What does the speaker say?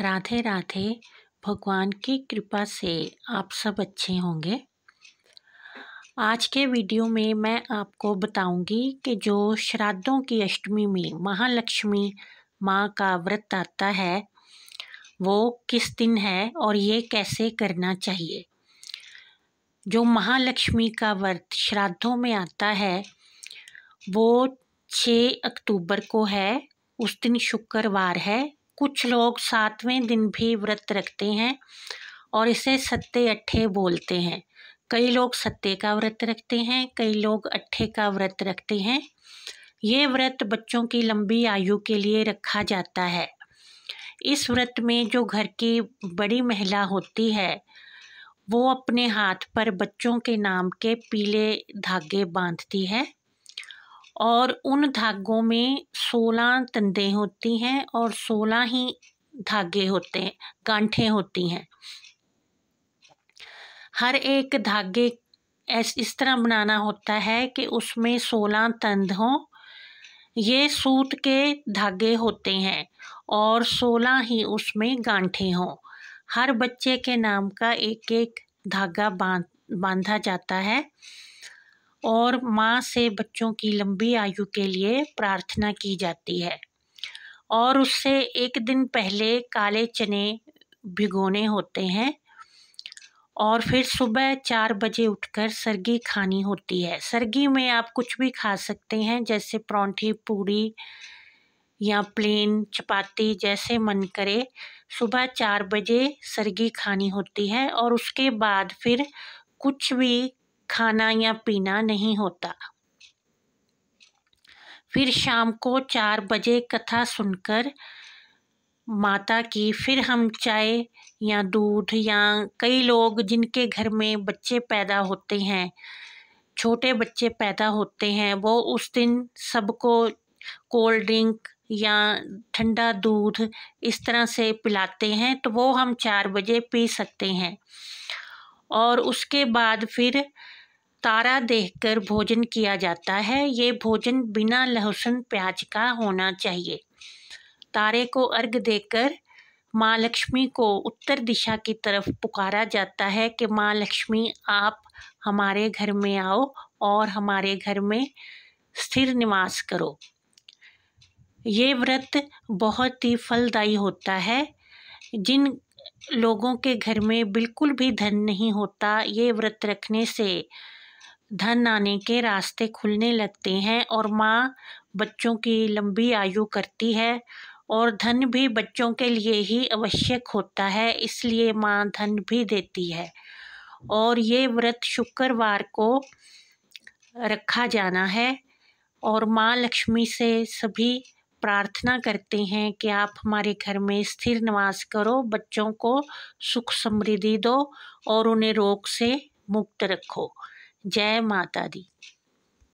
राधे राधे भगवान की कृपा से आप सब अच्छे होंगे आज के वीडियो में मैं आपको बताऊंगी कि जो श्राद्धों की अष्टमी में महालक्ष्मी माँ का व्रत आता है वो किस दिन है और ये कैसे करना चाहिए जो महालक्ष्मी का व्रत श्राद्धों में आता है वो छः अक्टूबर को है उस दिन शुक्रवार है कुछ लोग सातवें दिन भी व्रत रखते हैं और इसे सत्ते अट्ठे बोलते हैं कई लोग सत्ते का व्रत रखते हैं कई लोग अट्ठे का व्रत रखते हैं ये व्रत बच्चों की लंबी आयु के लिए रखा जाता है इस व्रत में जो घर की बड़ी महिला होती है वो अपने हाथ पर बच्चों के नाम के पीले धागे बांधती है और उन धागों में सोलह तंदे होती हैं और सोलह ही धागे होते हैं गांठें होती हैं हर एक धागे इस तरह बनाना होता है कि उसमें सोलह तंद हों ये सूत के धागे होते हैं और सोलह ही उसमें गांठे हों हर बच्चे के नाम का एक एक धागा बांध बांधा जाता है और माँ से बच्चों की लंबी आयु के लिए प्रार्थना की जाती है और उससे एक दिन पहले काले चने भिगोने होते हैं और फिर सुबह चार बजे उठकर सरगी खानी होती है सरगी में आप कुछ भी खा सकते हैं जैसे परौंठी पूड़ी या प्लेन चपाती जैसे मन करे सुबह चार बजे सरगी खानी होती है और उसके बाद फिर कुछ भी खाना या पीना नहीं होता फिर शाम को चार बजे कथा सुनकर माता की फिर हम चाय या दूध या कई लोग जिनके घर में बच्चे पैदा होते हैं छोटे बच्चे पैदा होते हैं वो उस दिन सबको कोल्ड ड्रिंक या ठंडा दूध इस तरह से पिलाते हैं तो वो हम चार बजे पी सकते हैं और उसके बाद फिर तारा देखकर भोजन किया जाता है ये भोजन बिना लहसुन प्याज का होना चाहिए तारे को अर्घ देकर माँ लक्ष्मी को उत्तर दिशा की तरफ पुकारा जाता है कि माँ लक्ष्मी आप हमारे घर में आओ और हमारे घर में स्थिर निवास करो ये व्रत बहुत ही फलदायी होता है जिन लोगों के घर में बिल्कुल भी धन नहीं होता ये व्रत रखने से धन आने के रास्ते खुलने लगते हैं और माँ बच्चों की लंबी आयु करती है और धन भी बच्चों के लिए ही आवश्यक होता है इसलिए माँ धन भी देती है और ये व्रत शुक्रवार को रखा जाना है और माँ लक्ष्मी से सभी प्रार्थना करते हैं कि आप हमारे घर में स्थिर निवास करो बच्चों को सुख समृद्धि दो और उन्हें रोग से मुक्त रखो जय माता दी